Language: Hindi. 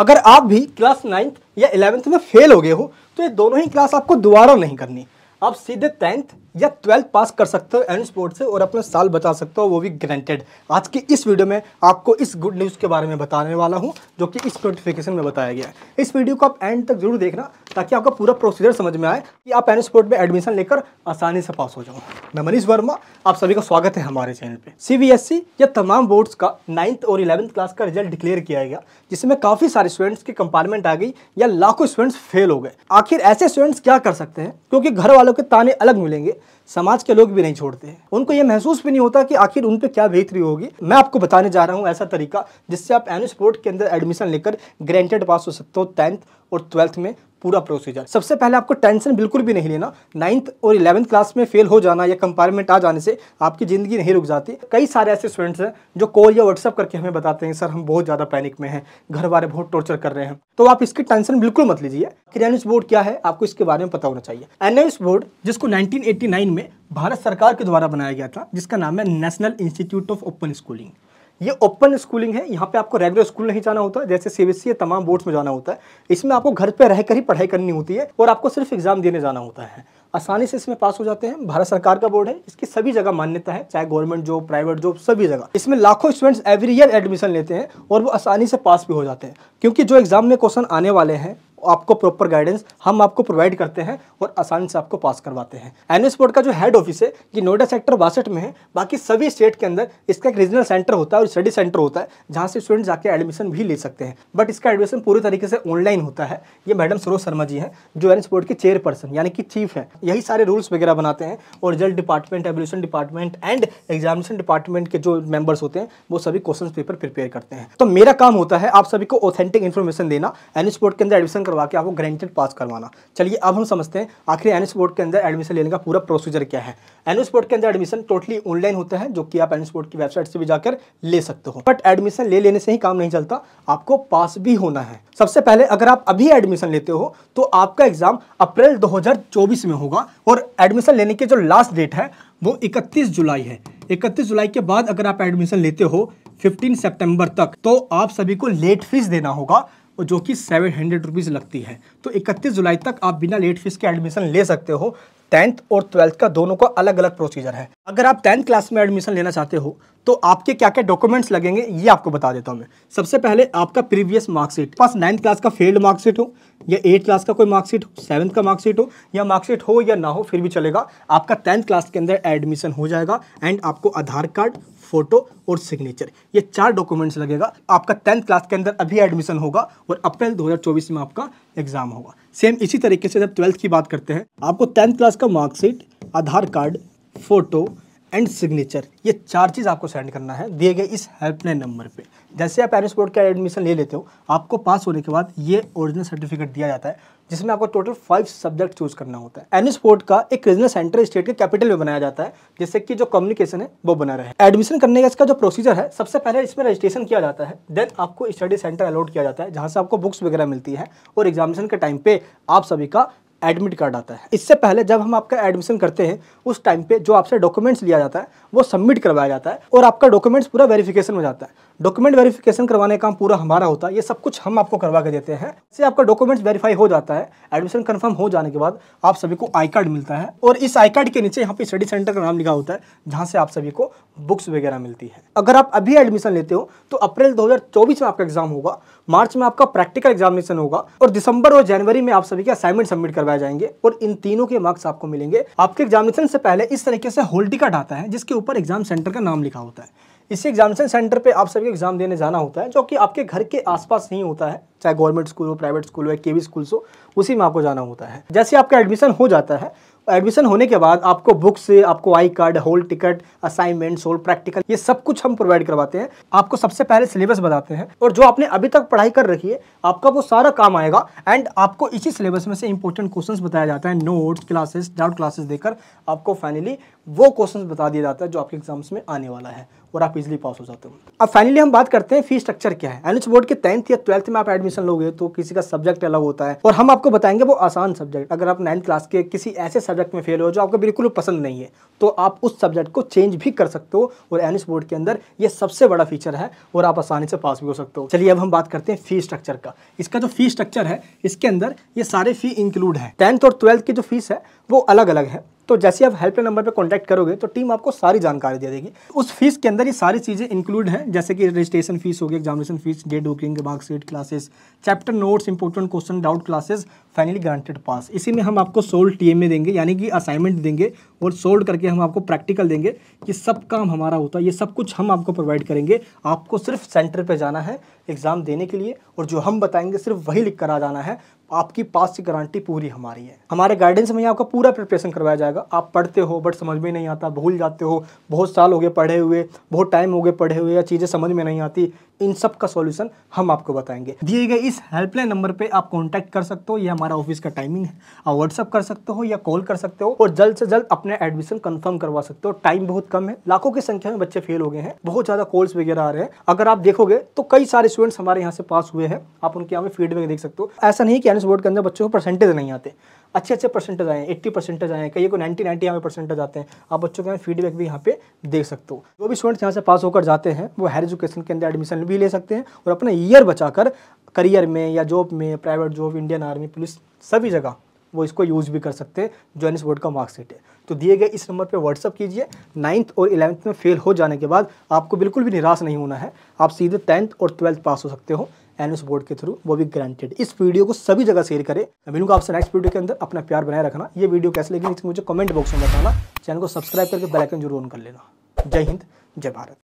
अगर आप भी क्लास नाइन्थ या इलेवेंथ में फेल हो गए हो तो ये दोनों ही क्लास आपको दोबारा नहीं करनी आप सीधे टेंथ या ट्वेल्थ पास कर सकते हो एन स्पोर्ट से और अपना साल बचा सकते हो वो भी ग्रांटेड आज की इस वीडियो में आपको इस गुड न्यूज़ के बारे में बताने वाला हूँ जो कि इस नोटिफिकेशन में बताया गया है इस वीडियो को आप एंड तक जरूर देखना ताकि आपका पूरा प्रोसीजर समझ में आए कि आप एन स्पोर्ट में एडमिशन लेकर आसानी से पास हो जाओ मैं मनीष वर्मा आप सभी का स्वागत है हमारे चैनल पर सी e या तमाम बोर्ड्स का नाइन्थ और इलेवंथ क्लास का रिजल्ट डिक्लेयर किया गया जिसमें काफ़ी सारे स्टूडेंट्स की कंपार्टमेंट आ गई या लाखों स्टूडेंट्स फेल हो गए आखिर ऐसे स्टूडेंट्स क्या कर सकते हैं क्योंकि घर वालों के ताने अलग मिलेंगे समाज के लोग भी नहीं छोड़ते उनको ये महसूस भी नहीं होता कि आखिर उन पर क्या बेहतरी होगी मैं आपको बताने जा रहा हूँ ऐसा तरीका जिससे आप एन स्पोर्ट के अंदर एडमिशन लेकर ग्रेंटेड पास हो सकते हो टेंथ और ट्वेल्थ में पूरा प्रोसीजर सबसे पहले आपको टेंशन बिल्कुल भी नहीं लेना नाइन्थ और इलेवंथ क्लास में फेल हो जाना या कंपार्टमेंट आ जाने से आपकी ज़िंदगी नहीं रुक जाती कई सारे ऐसे स्टूडेंट्स हैं जो कॉल या व्हाट्सअप करके हमें बताते हैं सर हम बहुत ज़्यादा पैनिक में हैं घर वाले बहुत टॉर्चर कर रहे हैं तो आप इसकी टेंशन बिल्कुल मत लीजिए क्रियान्वित बोर्ड क्या है आपको इसके बारे में पता होना चाहिए एनआईएस बोर्ड जिसको नाइनटीन में भारत सरकार के द्वारा बनाया गया था जिसका नाम है National Institute of Open Schooling ये ओपन स्कूलिंग है यहाँ पे आपको रेगुलर स्कूल नहीं जाना होता जैसे सीबीएसई e या तमाम बोर्ड्स में जाना होता है इसमें आपको घर पे रहकर ही पढ़ाई करनी होती है और आपको सिर्फ एग्जाम देने जाना होता है आसानी से इसमें पास हो जाते हैं भारत सरकार का बोर्ड है इसकी सभी जगह मान्यता है चाहे गवर्नमेंट जॉब प्राइवेट जॉब सभी जगह इसमें लाखों स्टूडेंट्स एवरी ईयर एडमिशन लेते हैं और वो आसानी से पास भी हो जाते हैं क्योंकि जो एग्जाम में क्वेश्चन आने वाले हैं आपको प्रॉपर गाइडेंस हम आपको प्रोवाइड करते हैं और आसानी से आपको पास करवाते हैं एन बोर्ड का जो हेड ऑफिस है ये नोएडा सेक्टर बासठ में है बाकी सभी स्टेट के अंदर इसका एक रीजनल सेंटर होता है और स्टडी सेंटर होता है जहाँ से स्टूडेंट जाके एडमिशन भी ले सकते हैं बट इसका एडमिशन पूरी तरीके से ऑनलाइन होता है ये मैडम सरोज शर्मा जी हैं जो एस बोर्ड के चेयरपर्सन यानी कि चीफ है यही सारे रूल्स वगैरह बनाते हैं और result department evolution department and examination department के जो मेंबर्स होते हैं वो सभी क्वेश्चन पेपर प्रिपेयर करते हैं तो मेरा काम होता है आप सभी को ऑथेंटिक इन्फॉर्मेशन देना एन बोर्ड के अंदर एडमिशन करवा के आपको ग्रेजुएट पास करवाना चलिए अब हम समझते हैं आखिर एन बोर्ड के अंदर एडमिशन लेने का पूरा प्रोसीजर क्या है एन बोर्ड के अंदर एडमिशन टोटली ऑनलाइन होता है जो कि आप एन बोर्ड की वेबसाइट से भी जाकर ले सकते हो बट एडमिशन ले लेने से ही काम नहीं चलता आपको पास भी होना है सबसे पहले अगर आप अभी एडमिशन लेते हो तो आपका एग्जाम अप्रैल दो में होगा और एडमिशन लेने की जो लास्ट डेट है वो इकतीस जुलाई है इकतीस जुलाई के बाद अगर आप एडमिशन लेते हो 15 सितंबर तक तो आप सभी को लेट फीस देना होगा और जो कि सेवन हंड्रेड रुपीज़ लगती है तो इकतीस जुलाई तक आप बिना लेट फीस के एडमिशन ले सकते हो टेंथ और ट्वेल्थ का दोनों का अलग अलग प्रोसीजर है अगर आप टेंथ क्लास में एडमिशन लेना चाहते हो तो आपके क्या क्या डॉक्यूमेंट्स लगेंगे ये आपको बता देता हूँ मैं सबसे पहले आपका previous marksheet pass ninth class का फेल्ड मार्कशीट हो या एट क्लास का कोई मार्कशीट हो सेवन्थ का मार्कशीट हो या मार्कशीट हो या ना हो फिर भी चलेगा आपका टेंथ क्लास के अंदर एडमिशन हो जाएगा एंड आपको आधार कार्ड फोटो और सिग्नेचर ये चार डॉक्यूमेंट्स लगेगा आपका टेंथ क्लास के अंदर अभी एडमिशन होगा और अप्रैल 2024 में आपका एग्जाम होगा सेम इसी तरीके से जब ट्वेल्थ की बात करते हैं आपको टेंथ क्लास का marksheet Aadhaar card photo and signature ये चार चीज़ आपको सेंड करना है दिए गए इस हेल्पलाइन नंबर पे जैसे आप पेरेंट्स बोर्ड का एडमिशन ले लेते हो आपको पास होने के बाद ये ओरिजिनल सर्टिफिकेट दिया जाता है जिसमें आपको टोटल फाइव सब्जेक्ट चूज करना होता है एन स्पोर्ट का एक रीजनल सेंटर स्टेट के कैपिटल में बनाया जाता है जिससे कि जो कम्युनिकेशन है वो बना रहे एडमिशन करने का इसका जो प्रोसीजर है सबसे पहले इसमें रजिस्ट्रेशन किया जाता है देन आपको स्टडी सेंटर अलॉट किया जाता है जहाँ से आपको बुक्स वगैरह मिलती है और एग्जामिनेशन के टाइम पे आप सभी का एडमिट कार्ड आता है इससे पहले जब हम आपका एडमिशन करते हैं उस टाइम पे जो आपसे डॉक्यूमेंट्स लिया जाता है वो सबमिट करवाया जाता है और आपका डॉक्यूमेंट्स पूरा वेरिफिकेशन हो जाता है डॉक्यूमेंट वेरिफिकेशन करवाने का काम पूरा हमारा होता है ये सब कुछ हम आपको करवा के देते हैं इससे आपका डॉक्यूमेंट्स वेरीफाई हो जाता है एडमिशन कन्फर्म हो जाने के बाद आप सभी को आई कार्ड मिलता है और इस आई कार्ड के नीचे यहाँ पे स्टडी सेंटर का नाम लिखा होता है जहाँ से आप सभी को बुक्स वगैरह मिलती है अगर आप अभी एडमिशन लेते हो तो अप्रैल 2024 में आपका एग्जाम होगा मार्च में आपका प्रैक्टिकल एग्जामिनेशन होगा और दिसंबर और जनवरी में आप सभी के असाइनमेंट सबमिट करवाए जाएंगे और इन तीनों के मार्क्स आपको मिलेंगे आपके एग्जामिनेशन से पहले इस तरीके से होल टिकट आता है जिसके ऊपर एग्जाम सेंटर का नाम लिखा होता है इसी एग्जामिनेशन सेंटर पे आप सभी एग्जाम देने जाना होता है जो कि आपके घर के आसपास नहीं होता है चाहे गवर्नमेंट स्कूल हो प्राइवेट स्कूल हो के वी स्कूल हो उसी में आपको जाना होता है जैसे आपका एडमिशन हो जाता है एडमिशन होने के बाद आपको बुक्स आपको I card hall ticket assignments whole practical ये सब कुछ हम प्रोवाइड करवाते हैं आपको सबसे पहले सिलेबस बताते हैं और जो आपने अभी तक पढ़ाई कर रखी है आपका वो सारा काम आएगा एंड आपको इसी सिलेबस में से इंपॉर्टेंट क्वेश्चंस बताया जाता है नोट्स क्लासेस डाउट क्लासेस देकर आपको फाइनली वो क्वेश्चन बता दिया जाता है जो आपके एग्जाम्स में आने वाला है और आप इजिली पास हो जाते हो अब फाइनली हम बात करते हैं फी स्ट्रक्चर क्या है एनएच बोर्ड के टेंथ या ट्वेल्थ में आप एडमिशन लोगे तो किसी का सब्जेक्ट अलग होता है और हम आपको बताएंगे वो आसान सब्जेक्ट अगर आप नाइन्थ क्लास के किसी ऐसे सब्जेक्ट में फेल हो जो आपको बिल्कुल पसंद नहीं है तो आप उस सब्जेक्ट को चेंज भी कर सकते हो और एनएच बोर्ड के अंदर ये सबसे बड़ा फीचर है और आप आसानी से पास भी हो सकते हो चलिए अब हम बात करते हैं फी स्ट्रक्चर का इसका जो फी स्ट्रक्चर है इसके अंदर ये सारे फी इंक्लूड है टेंथ और ट्वेल्थ की जो फीस है वो अलग अलग है तो जैसे आप हेल्पलाइन नंबर पर कॉन्टैक्ट करोगे तो टीम आपको सारी जानकारी दे देगी उस फीस के अंदर ये सारी चीज़ें इंक्लूड हैं जैसे कि रजिस्ट्रेशन फीस होगी examination fees date booking marksheet classes chapter notes important question doubt classes finally granted pass इसी में हम आपको सोल टी देंगे यानी कि असाइनमेंट देंगे और सोल्ड करके हम आपको प्रैक्टिकल देंगे कि सब काम हमारा होता है ये सब कुछ हम आपको प्रोवाइड करेंगे आपको सिर्फ सेंटर पर जाना है एग्ज़ाम देने के लिए और जो हम बताएंगे सिर्फ वही लिख कर आ जाना है आपकी पास की गारंटी पूरी हमारी है हमारे गाइडेंस में आपका पूरा प्रिपरेशन करवाया जाएगा आप पढ़ते हो बट समझ में नहीं आता भूल जाते हो बहुत साल हो गए पढ़े हुए बहुत टाइम हो गए पढ़े हुए या चीज़ें समझ में नहीं आती इन सब का सॉल्यूशन हम आपको बताएंगे दिए गए इस हेल्पलाइन नंबर पर आप कॉन्टैक्ट कर सकते हो यह हमारा ऑफिस का टाइमिंग है आप व्हाट्सअप कर सकते हो या कॉल कर सकते हो और जल्द से जल्द अपने अपना एडमिशन कंफर्म करवा सकते हो टाइम बहुत कम है लाखों की संख्या में बच्चे फेल हो गए हैं बहुत ज़्यादा कोर्स वगैरह आ रहे हैं अगर आप देखोगे तो कई सारे स्टूडेंट्स हमारे यहाँ से पास हुए हैं आप उनके यहाँ में फीडबैक देख सकते हो ऐसा नहीं कि एनएस बोर्ड के अंदर बच्चों को परसेंटेज नहीं आते अच्छे अच्छे परसेंटेज आए एट्टी परसेंटेज आए कई को नाइनटी नाइन्टी यहाँ पे परसेंटेज आते हैं आप बच्चों के फीडबैक भी यहाँ पे देख सकते हो जो भी स्टूडेंट्स यहाँ से पास होकर जाते हैं वो हायर एजुकेशन के अंदर एडमिशन भी ले सकते हैं और अपना ईयर बचाकर करियर में या जॉब में private job Indian army police सभी जगह वो इसको यूज भी कर सकते हैं जो एनिस बोर्ड का मार्कशीट है तो दिए गए इस नंबर पर व्हाट्सअप कीजिए नाइन्थ और इलेवंथ में फेल हो जाने के बाद आपको बिल्कुल भी निराश नहीं होना है आप सीधे टेंथ और ट्वेल्थ पास हो सकते हो एनिस बोर्ड के थ्रू वो भी ग्रांटेड इस वीडियो को सभी जगह शेयर करें मैं मिलूंगा आपसे नेक्स्ट वीडियो के अंदर अपना प्यार बनाए रखना ये वीडियो कैसे लेकिन मुझे कमेंट बॉक्स में बताना चैनल को सब्सक्राइब करके बेलाइकन जरूर ऑन कर लेना जय हिंद जय भारत